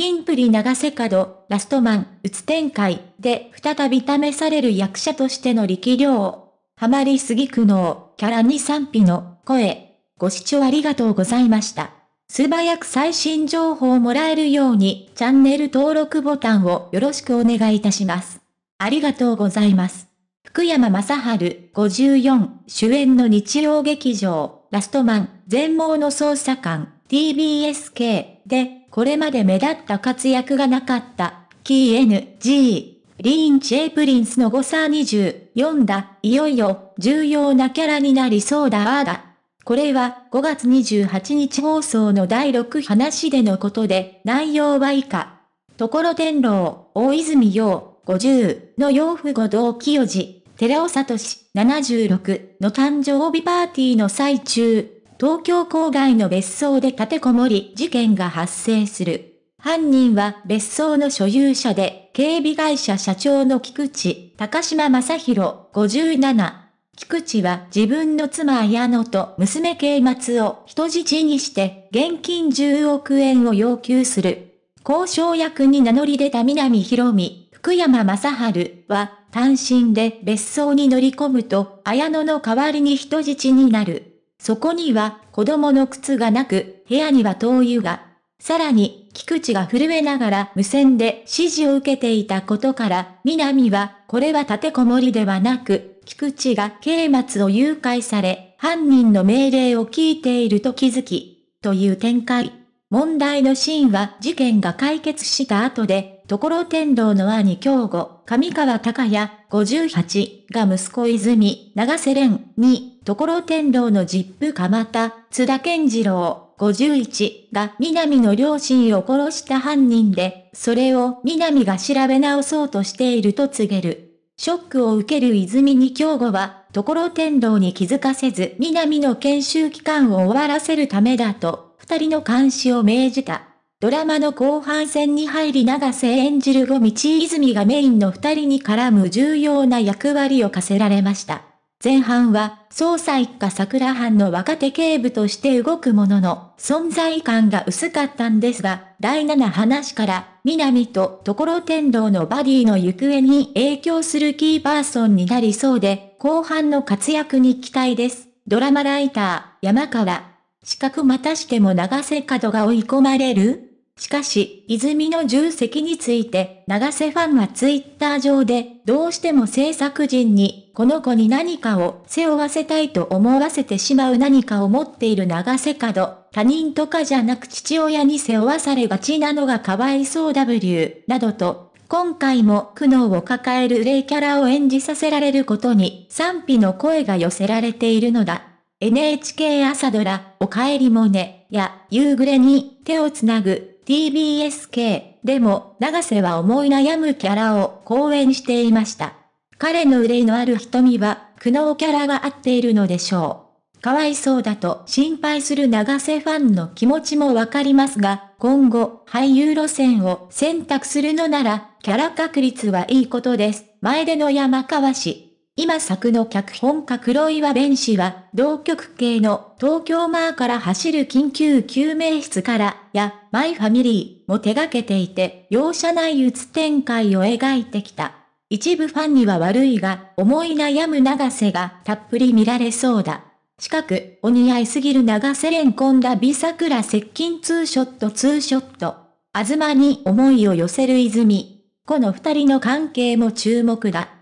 キンプリ長瀬角、ラストマン、うつ展開で再び試される役者としての力量。ハマりすぎ苦悩、キャラに賛否の声。ご視聴ありがとうございました。素早く最新情報をもらえるようにチャンネル登録ボタンをよろしくお願いいたします。ありがとうございます。福山雅治54主演の日曜劇場ラストマン全盲の捜査官 TBSK でこれまで目立った活躍がなかった、キー NG、リーン・チェイプリンスの誤差24だ、いよいよ、重要なキャラになりそうだあだ。これは5月28日放送の第6話でのことで、内容は以下。ところ天狼、大泉洋、50の養父後同清寺、寺尾聡、76の誕生日パーティーの最中、東京郊外の別荘で立てこもり事件が発生する。犯人は別荘の所有者で、警備会社社長の菊池、高島正宏、57。菊池は自分の妻綾野と娘刑松を人質にして、現金10億円を要求する。交渉役に名乗り出た南博美、福山正春は、単身で別荘に乗り込むと、綾野の代わりに人質になる。そこには子供の靴がなく、部屋には灯油が。さらに、菊池が震えながら無線で指示を受けていたことから、南は、これは立てこもりではなく、菊池が刑末を誘拐され、犯人の命令を聞いていると気づき、という展開。問題のシーンは事件が解決した後で、ところ天道の兄京吾、上川隆也、58が息子泉、長瀬廉にところ天皇のジップ蒲田、津田健次郎、51が南の両親を殺した犯人で、それを南が調べ直そうとしていると告げる。ショックを受ける泉に京吾は、ところ天皇に気づかせず南の研修期間を終わらせるためだと、二人の監視を命じた。ドラマの後半戦に入り長瀬演じる後道泉がメインの二人に絡む重要な役割を課せられました。前半は捜査一課桜班の若手警部として動くものの、存在感が薄かったんですが、第7話から、南と所天童のバディの行方に影響するキーパーソンになりそうで、後半の活躍に期待です。ドラマライター、山川。資格またしても流瀬角が追い込まれるしかし、泉の重責について、長瀬ファンはツイッター上で、どうしても制作陣に、この子に何かを背負わせたいと思わせてしまう何かを持っている長瀬角、他人とかじゃなく父親に背負わされがちなのがかわいそう W、などと、今回も苦悩を抱える霊キャラを演じさせられることに賛否の声が寄せられているのだ。NHK 朝ドラ、おかえりもね、や、夕暮れに手をつなぐ TBSK でも長瀬は思い悩むキャラを講演していました。彼の憂いのある瞳は苦悩キャラが合っているのでしょう。かわいそうだと心配する長瀬ファンの気持ちもわかりますが、今後俳優路線を選択するのなら、キャラ確率はいいことです。前での山川氏。今作の脚本家黒岩弁士は、同局系の東京マーから走る緊急救命室からや、マイファミリーも手掛けていて、容赦ない鬱展開を描いてきた。一部ファンには悪いが、思い悩む長瀬がたっぷり見られそうだ。近く、お似合いすぎる長瀬連んだ美桜接近ツーショットツーショット。あずまに思いを寄せる泉。この二人の関係も注目だ。